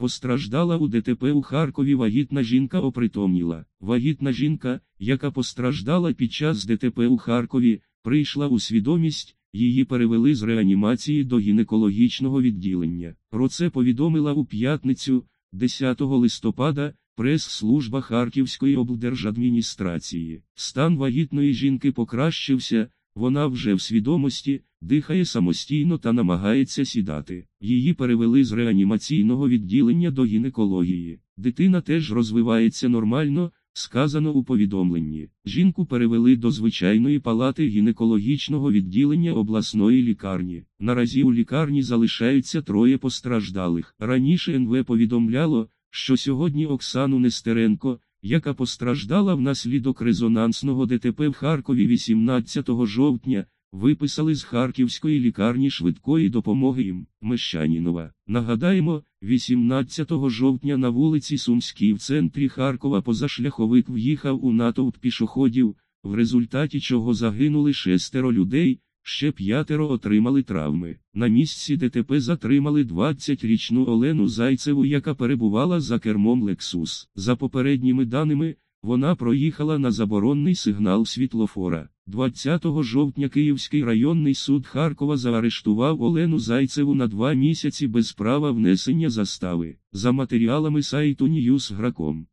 Постраждала у ДТП у Харкові вагітна жінка опритомніла. Вагітна жінка, яка постраждала під час ДТП у Харкові, прийшла у свідомість, її перевели з реанімації до гінекологічного відділення. Про це повідомила у п'ятницю, 10 листопада, прес-служба Харківської облдержадміністрації. Стан вагітної жінки покращився. Вона вже в свідомості, дихає самостійно та намагається сідати. Її перевели з реанімаційного відділення до гінекології. Дитина теж розвивається нормально, сказано у повідомленні. Жінку перевели до звичайної палати гінекологічного відділення обласної лікарні. Наразі у лікарні залишаються троє постраждалих. Раніше НВ повідомляло, що сьогодні Оксану Нестеренко яка постраждала внаслідок резонансного ДТП в Харкові 18 жовтня, виписали з Харківської лікарні швидкої допомоги їм Мещанінова. Нагадаємо, 18 жовтня на вулиці Сумській в центрі Харкова позашляховик в'їхав у натовп пішоходів, в результаті чого загинули шестеро людей. Ще п'ятеро отримали травми. На місці ДТП затримали 20-річну Олену Зайцеву, яка перебувала за кермом Лексус. За попередніми даними, вона проїхала на заборонний сигнал світлофора. 20 жовтня Київський районний суд Харкова заарештував Олену Зайцеву на два місяці без права внесення застави за матеріалами сайту Ньюсграком.